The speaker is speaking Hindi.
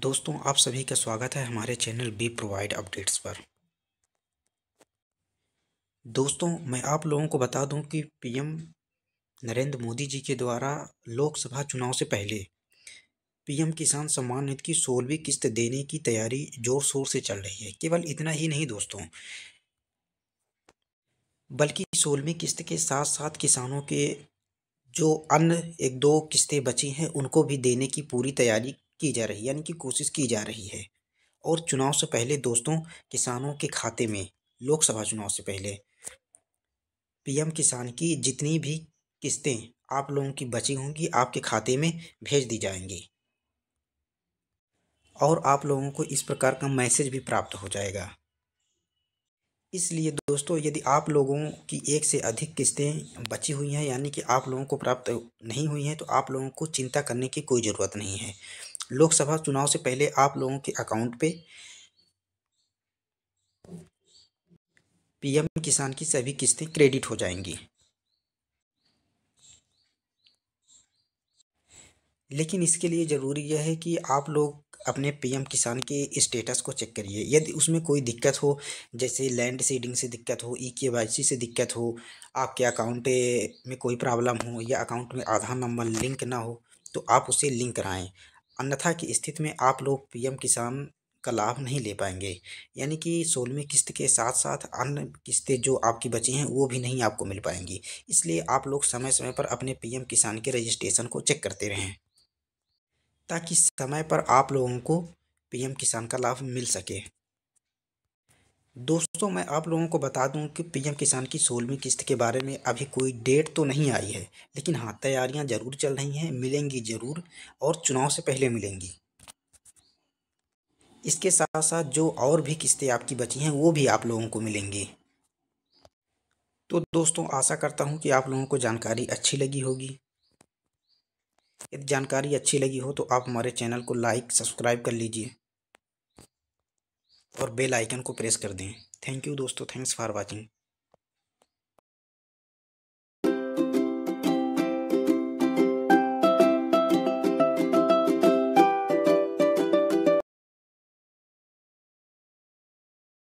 दोस्तों आप सभी का स्वागत है हमारे चैनल बी प्रोवाइड अपडेट्स पर दोस्तों मैं आप लोगों को बता दूं कि पीएम नरेंद्र मोदी जी के द्वारा लोकसभा चुनाव से पहले पीएम किसान सम्मान निधि की सोलहवीं किस्त देने की तैयारी जोर शोर से चल रही है केवल इतना ही नहीं दोस्तों बल्कि सोलहवीं किस्त के साथ साथ किसानों के जो अन्य एक दो किस्तें बची हैं उनको भी देने की पूरी तैयारी की जा रही है यानी कि कोशिश की जा रही है और चुनाव से पहले दोस्तों किसानों के खाते में लोकसभा चुनाव से पहले पीएम किसान की जितनी भी किस्तें आप लोगों की बची होंगी आपके खाते में भेज दी जाएंगी और आप लोगों को इस प्रकार का मैसेज भी प्राप्त हो जाएगा इसलिए दोस्तों यदि आप लोगों की एक से अधिक किस्तें बची हुई हैं यानी कि आप लोगों को प्राप्त नहीं हुई हैं तो आप लोगों को चिंता करने की कोई ज़रूरत नहीं है लोकसभा चुनाव से पहले आप लोगों के अकाउंट पे पीएम किसान की सभी किस्तें क्रेडिट हो जाएंगी लेकिन इसके लिए ज़रूरी यह है कि आप लोग अपने पीएम किसान के स्टेटस को चेक करिए यदि उसमें कोई दिक्कत हो जैसे लैंड सीडिंग से दिक्कत हो ई के वाई सी से दिक्कत हो आपके अकाउंट में कोई प्रॉब्लम हो या अकाउंट में आधार नंबर लिंक ना हो तो आप उसे लिंक कराएं अन्यथा की स्थिति में आप लोग पीएम किसान का लाभ नहीं ले पाएंगे यानी कि सोलहवीं किस्त के साथ साथ अन्य किस्तें जो आपकी बची हैं वो भी नहीं आपको मिल पाएंगी इसलिए आप लोग समय समय पर अपने पीएम किसान के रजिस्ट्रेशन को चेक करते रहें ताकि समय पर आप लोगों को पीएम किसान का लाभ मिल सके दोस्तों मैं आप लोगों को बता दूं कि पीएम किसान की सोलहवीं किस्त के बारे में अभी कोई डेट तो नहीं आई है लेकिन हाँ तैयारियां ज़रूर चल रही हैं मिलेंगी ज़रूर और चुनाव से पहले मिलेंगी इसके साथ साथ जो और भी किस्तें आपकी बची हैं वो भी आप लोगों को मिलेंगी तो दोस्तों आशा करता हूँ कि आप लोगों को जानकारी अच्छी लगी होगी यदि जानकारी अच्छी लगी हो तो आप हमारे चैनल को लाइक सब्सक्राइब कर लीजिए और बेल आइकन को प्रेस कर दें थैंक यू दोस्तों थैंक्स फॉर वॉचिंग